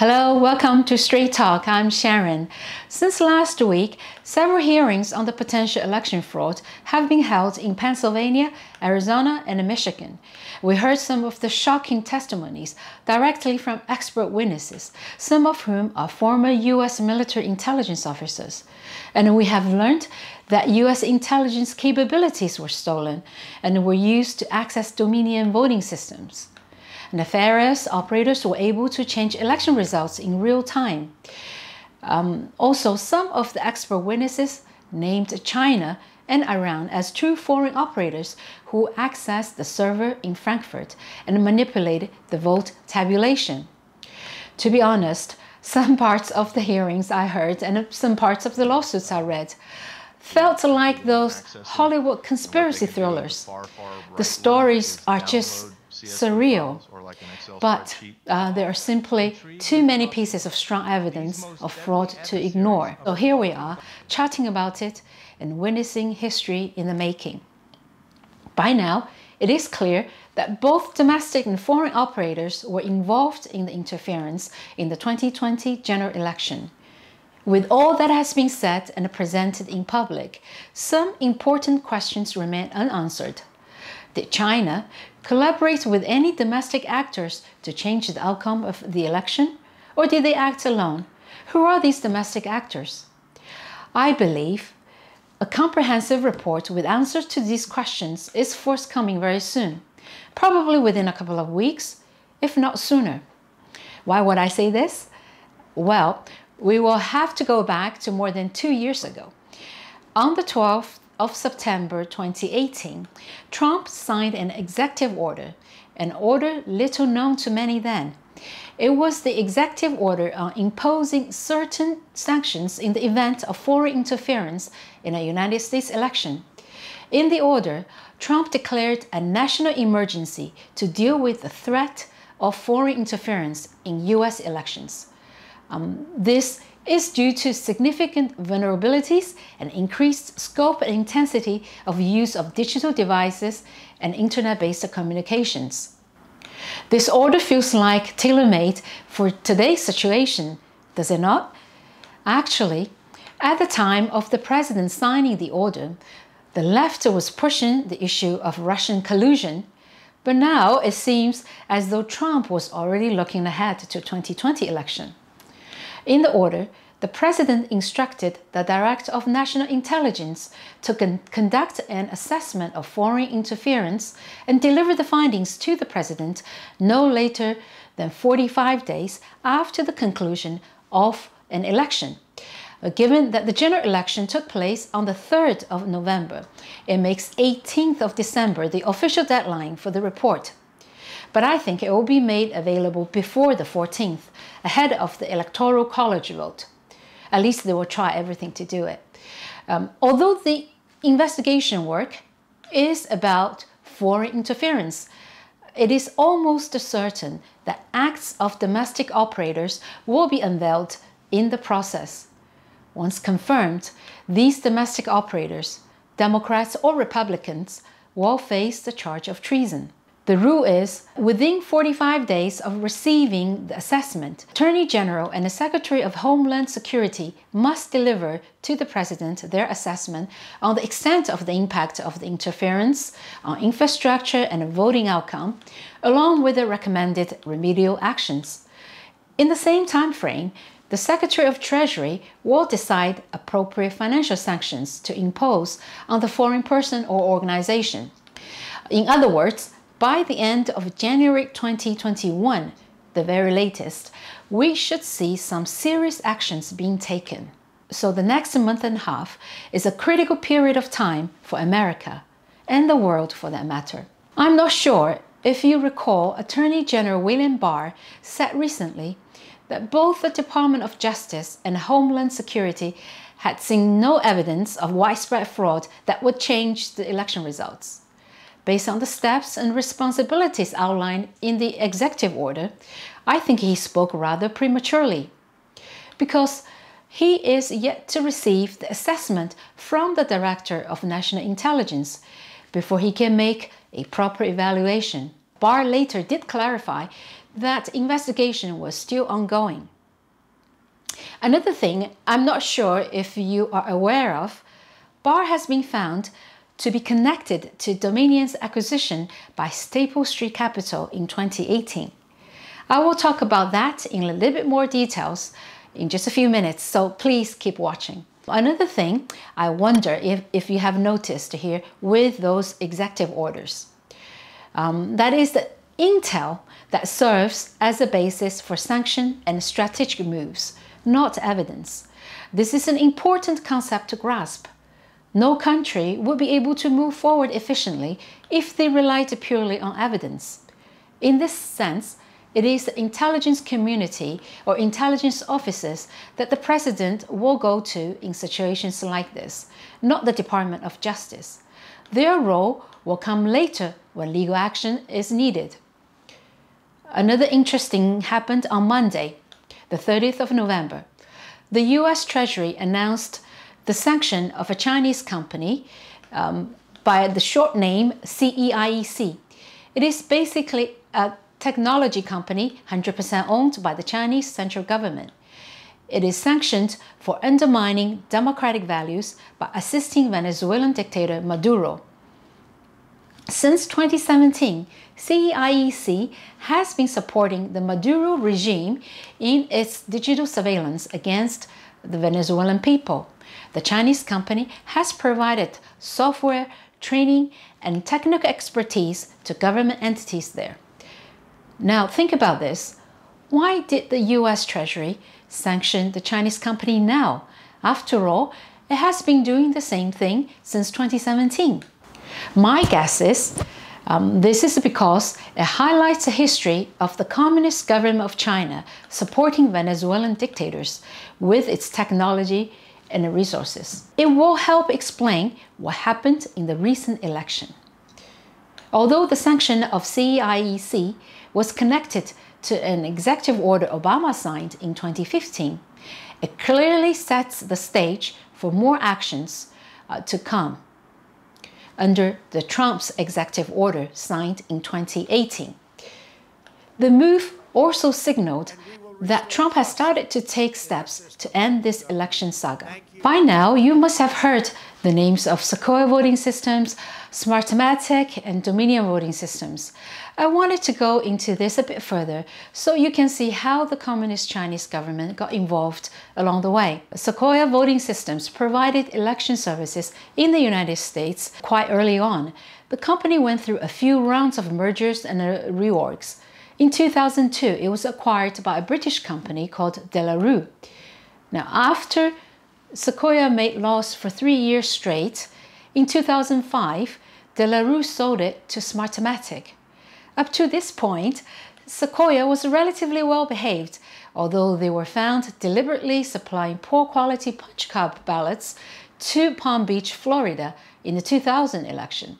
Hello, welcome to Straight Talk. I'm Sharon. Since last week, several hearings on the potential election fraud have been held in Pennsylvania, Arizona, and Michigan. We heard some of the shocking testimonies directly from expert witnesses, some of whom are former U.S. military intelligence officers. And we have learned that U.S. intelligence capabilities were stolen and were used to access Dominion voting systems nefarious operators were able to change election results in real time. Um, also, some of the expert witnesses named China and Iran as two foreign operators who accessed the server in Frankfurt and manipulated the vote tabulation. To be honest, some parts of the hearings I heard and some parts of the lawsuits I read felt like those Hollywood conspiracy thrillers. The stories are just surreal. But uh, there are simply too many pieces of strong evidence of fraud to ignore. So here we are, chatting about it and witnessing history in the making. By now, it is clear that both domestic and foreign operators were involved in the interference in the 2020 general election. With all that has been said and presented in public, some important questions remain unanswered. Did China collaborate with any domestic actors to change the outcome of the election? Or did they act alone? Who are these domestic actors? I believe a comprehensive report with answers to these questions is forthcoming very soon, probably within a couple of weeks, if not sooner. Why would I say this? Well, we will have to go back to more than two years ago. On the 12th of September 2018, Trump signed an executive order, an order little known to many then. It was the executive order on imposing certain sanctions in the event of foreign interference in a United States election. In the order, Trump declared a national emergency to deal with the threat of foreign interference in US elections. Um, this is due to significant vulnerabilities and increased scope and intensity of use of digital devices and internet-based communications. This order feels like tailor-made for today's situation, does it not? Actually, at the time of the president signing the order, the left was pushing the issue of Russian collusion, but now it seems as though Trump was already looking ahead to 2020 election. In the order, the President instructed the Director of National Intelligence to con conduct an assessment of foreign interference and deliver the findings to the President no later than 45 days after the conclusion of an election. Uh, given that the general election took place on the 3rd of November, it makes 18th of December the official deadline for the report but I think it will be made available before the 14th, ahead of the Electoral College vote. At least they will try everything to do it. Um, although the investigation work is about foreign interference, it is almost certain that acts of domestic operators will be unveiled in the process. Once confirmed, these domestic operators, Democrats or Republicans, will face the charge of treason. The rule is within 45 days of receiving the assessment, Attorney General and the Secretary of Homeland Security must deliver to the President their assessment on the extent of the impact of the interference on infrastructure and voting outcome, along with the recommended remedial actions. In the same time frame, the Secretary of Treasury will decide appropriate financial sanctions to impose on the foreign person or organization. In other words, by the end of January 2021, the very latest, we should see some serious actions being taken. So the next month and a half is a critical period of time for America and the world for that matter. I'm not sure if you recall, Attorney General William Barr said recently that both the Department of Justice and Homeland Security had seen no evidence of widespread fraud that would change the election results based on the steps and responsibilities outlined in the executive order, I think he spoke rather prematurely. Because he is yet to receive the assessment from the Director of National Intelligence before he can make a proper evaluation. Barr later did clarify that investigation was still ongoing. Another thing I'm not sure if you are aware of, Barr has been found to be connected to Dominion's acquisition by Staple Street Capital in 2018. I will talk about that in a little bit more details in just a few minutes, so please keep watching. Another thing, I wonder if, if you have noticed here with those executive orders. Um, that is the intel that serves as a basis for sanction and strategic moves, not evidence. This is an important concept to grasp. No country would be able to move forward efficiently if they relied purely on evidence. In this sense, it is the intelligence community or intelligence officers that the president will go to in situations like this, not the Department of Justice. Their role will come later when legal action is needed. Another interesting happened on Monday, the 30th of November. The US Treasury announced the sanction of a Chinese company um, by the short name CEIEC. It is basically a technology company 100% owned by the Chinese central government. It is sanctioned for undermining democratic values by assisting Venezuelan dictator Maduro. Since 2017, CEIEC has been supporting the Maduro regime in its digital surveillance against the Venezuelan people. The Chinese company has provided software, training, and technical expertise to government entities there. Now, think about this. Why did the US Treasury sanction the Chinese company now? After all, it has been doing the same thing since 2017. My guess is um, this is because it highlights a history of the Communist government of China supporting Venezuelan dictators with its technology, and resources. It will help explain what happened in the recent election. Although the sanction of CIEC was connected to an executive order Obama signed in 2015, it clearly sets the stage for more actions uh, to come under the Trump's executive order signed in 2018. The move also signaled that Trump has started to take steps to end this election saga. By now, you must have heard the names of Sequoia voting systems, Smartmatic, and Dominion voting systems. I wanted to go into this a bit further so you can see how the Communist Chinese government got involved along the way. Sequoia voting systems provided election services in the United States quite early on. The company went through a few rounds of mergers and reorgs. In 2002, it was acquired by a British company called Delarue. Now, after Sequoia made loss for three years straight, in 2005, Delarue sold it to Smartmatic. Up to this point, Sequoia was relatively well behaved, although they were found deliberately supplying poor quality punch card ballots to Palm Beach, Florida in the 2000 election,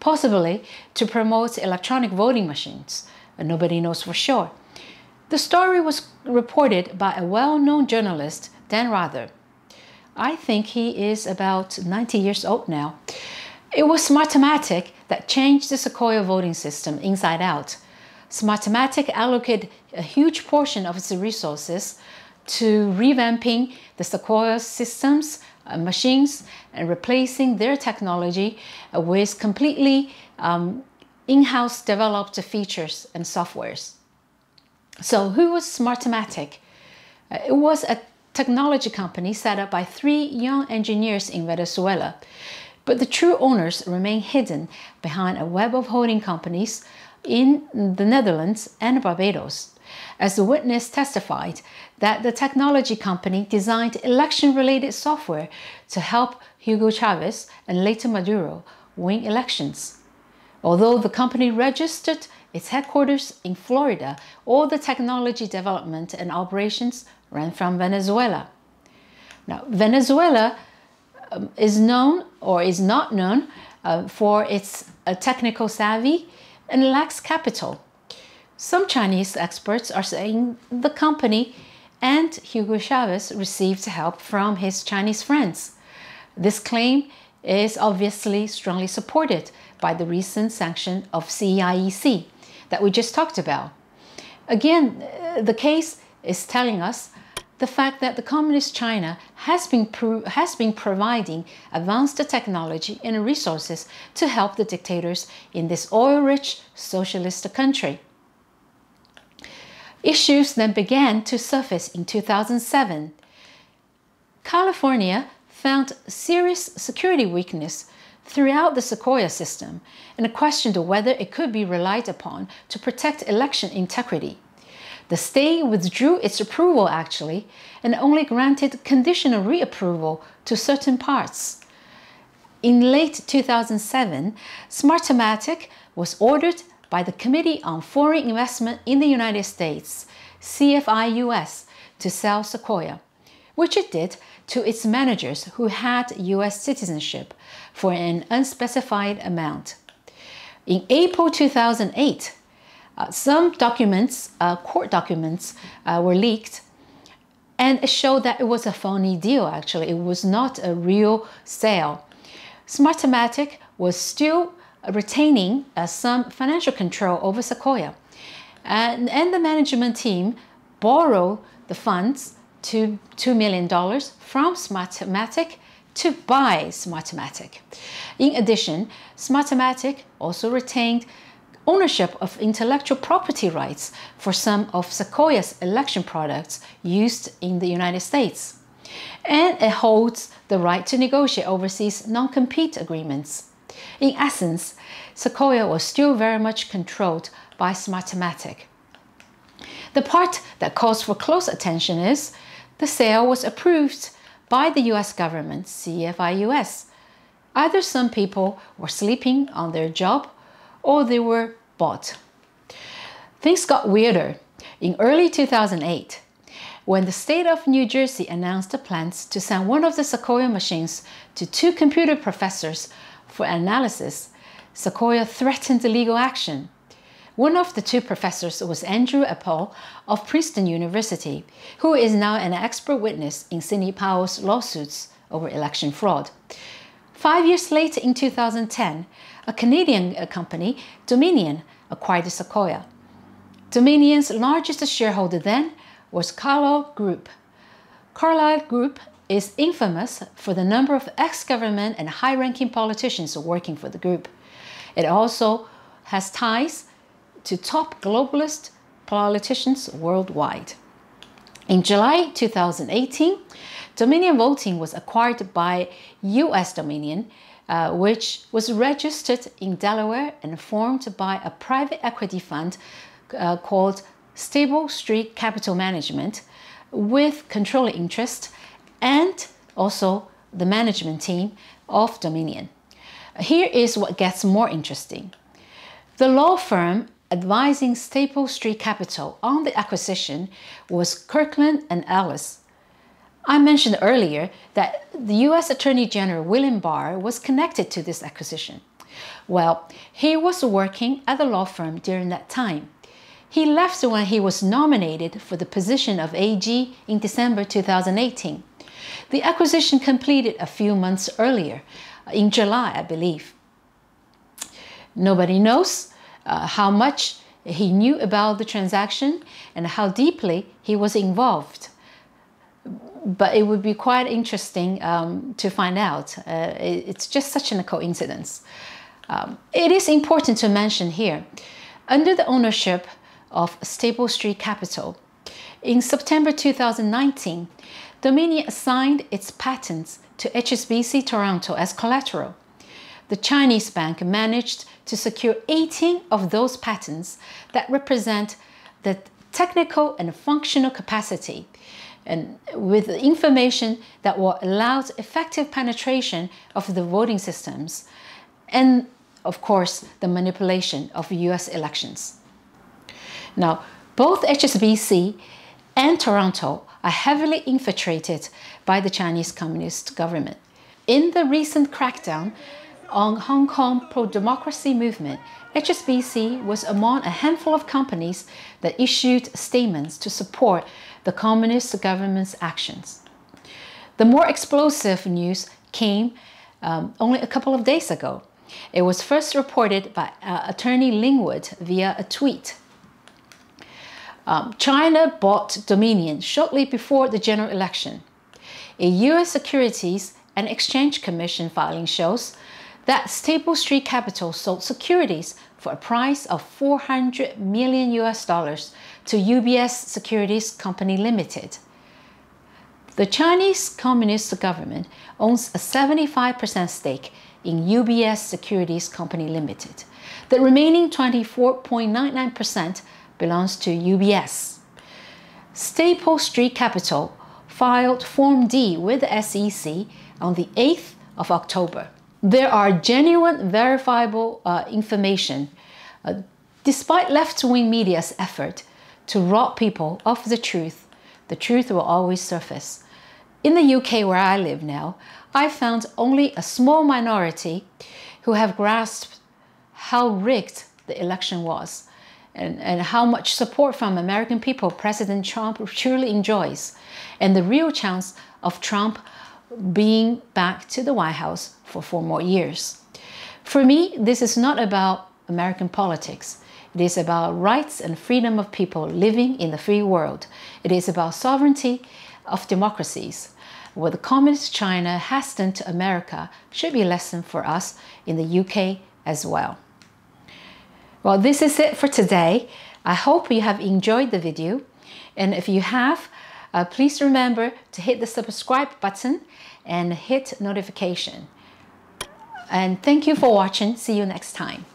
possibly to promote electronic voting machines. Nobody knows for sure. The story was reported by a well-known journalist, Dan Rather. I think he is about 90 years old now. It was Smartmatic that changed the Sequoia voting system inside out. Smartmatic allocated a huge portion of its resources to revamping the Sequoia systems, and uh, machines, and replacing their technology with completely um, in-house developed features and softwares. So who was Smartmatic? Uh, it was a technology company set up by three young engineers in Venezuela. But the true owners remain hidden behind a web of holding companies in the Netherlands and Barbados. As the witness testified that the technology company designed election-related software to help Hugo Chavez and later Maduro win elections. Although the company registered its headquarters in Florida, all the technology development and operations ran from Venezuela. Now, Venezuela um, is known or is not known uh, for its uh, technical savvy and lacks capital. Some Chinese experts are saying the company and Hugo Chavez received help from his Chinese friends. This claim is obviously strongly supported by the recent sanction of CIEC that we just talked about. Again, uh, the case is telling us the fact that the Communist China has been, has been providing advanced technology and resources to help the dictators in this oil rich socialist country. Issues then began to surface in 2007. California found serious security weakness throughout the Sequoia system and a question to whether it could be relied upon to protect election integrity. The state withdrew its approval actually and only granted conditional reapproval to certain parts. In late 2007, Smartmatic was ordered by the Committee on Foreign Investment in the United States, CFIUS, to sell Sequoia, which it did to its managers who had US citizenship, for an unspecified amount. In April 2008, uh, some documents, uh, court documents, uh, were leaked and it showed that it was a phony deal actually. It was not a real sale. Smartmatic was still retaining uh, some financial control over Sequoia and, and the management team borrowed the funds to $2 million from Smartmatic to buy Smartmatic. In addition, Smartmatic also retained ownership of intellectual property rights for some of Sequoia's election products used in the United States. And it holds the right to negotiate overseas non-compete agreements. In essence, Sequoia was still very much controlled by Smartmatic. The part that calls for close attention is the sale was approved by the US government, CFIUS. Either some people were sleeping on their job or they were bought. Things got weirder in early 2008 when the state of New Jersey announced the plans to send one of the Sequoia machines to two computer professors for analysis. Sequoia threatened legal action. One of the two professors was Andrew Appel of Princeton University, who is now an expert witness in Sidney Powell's lawsuits over election fraud. Five years later, in 2010, a Canadian uh, company, Dominion, acquired Sequoia. Dominion's largest shareholder then was Carlyle Group. Carlyle Group is infamous for the number of ex-government and high-ranking politicians working for the group. It also has ties to top globalist politicians worldwide. In July 2018, Dominion Voting was acquired by US Dominion, uh, which was registered in Delaware and formed by a private equity fund uh, called Stable Street Capital Management with controlling interest and also the management team of Dominion. Here is what gets more interesting. The law firm advising Staple Street Capital on the acquisition was Kirkland and Ellis. I mentioned earlier that the US Attorney General William Barr was connected to this acquisition. Well, he was working at the law firm during that time. He left when he was nominated for the position of AG in December 2018. The acquisition completed a few months earlier, in July, I believe. Nobody knows uh, how much he knew about the transaction and how deeply he was involved. But it would be quite interesting um, to find out. Uh, it's just such a coincidence. Um, it is important to mention here, under the ownership of Stable Street Capital, in September 2019, Dominion assigned its patents to HSBC Toronto as collateral the Chinese bank managed to secure 18 of those patents that represent the technical and functional capacity and with information that will allow effective penetration of the voting systems and of course the manipulation of US elections. Now both HSBC and Toronto are heavily infiltrated by the Chinese Communist government. In the recent crackdown, on Hong Kong pro-democracy movement, HSBC was among a handful of companies that issued statements to support the communist government's actions. The more explosive news came um, only a couple of days ago. It was first reported by uh, attorney Lingwood via a tweet. Um, China bought Dominion shortly before the general election. A U.S. Securities and Exchange Commission filing shows that Staple Street Capital sold securities for a price of 400 million US dollars to UBS Securities Company Limited. The Chinese Communist government owns a 75% stake in UBS Securities Company Limited. The remaining 24.99% belongs to UBS. Staple Street Capital filed Form D with the SEC on the 8th of October there are genuine, verifiable uh, information, uh, despite left wing media's effort to rob people of the truth, the truth will always surface. In the UK, where I live now, I found only a small minority who have grasped how rigged the election was and, and how much support from American people President Trump truly enjoys, and the real chance of Trump being back to the White House for four more years. For me, this is not about American politics. It is about rights and freedom of people living in the free world. It is about sovereignty of democracies. What the communist China has done to America should be a lesson for us in the UK as well. Well, this is it for today. I hope you have enjoyed the video. And if you have, uh, please remember to hit the subscribe button and hit notification. And thank you for watching. See you next time.